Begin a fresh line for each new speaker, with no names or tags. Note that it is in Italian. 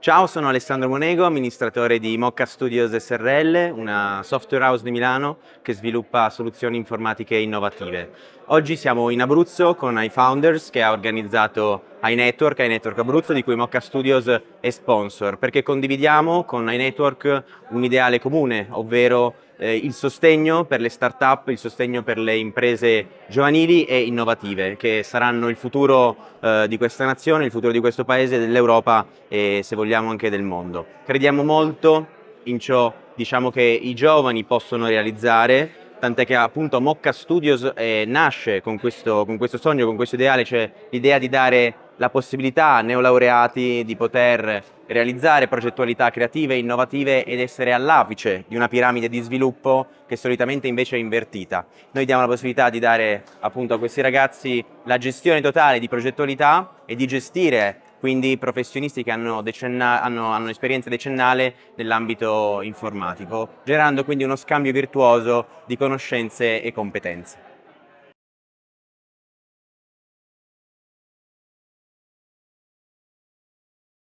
Ciao, sono Alessandro Monego, amministratore di Mocca Studios SRL, una software house di Milano che sviluppa soluzioni informatiche innovative. Oggi siamo in Abruzzo con iFounders che ha organizzato iNetwork, iNetwork Abruzzo, di cui Mocca Studios è sponsor, perché condividiamo con iNetwork un ideale comune, ovvero eh, il sostegno per le start-up, il sostegno per le imprese giovanili e innovative, che saranno il futuro eh, di questa nazione, il futuro di questo paese, dell'Europa e se vogliamo anche del mondo. Crediamo molto in ciò diciamo, che i giovani possono realizzare tant'è che appunto Mocca Studios eh, nasce con questo, con questo sogno, con questo ideale, cioè l'idea di dare la possibilità a neolaureati di poter realizzare progettualità creative, innovative ed essere all'apice di una piramide di sviluppo che solitamente invece è invertita. Noi diamo la possibilità di dare appunto a questi ragazzi la gestione totale di progettualità e di gestire quindi professionisti che hanno, decenna- hanno, hanno esperienza decennale nell'ambito informatico, generando quindi uno scambio virtuoso di conoscenze e competenze.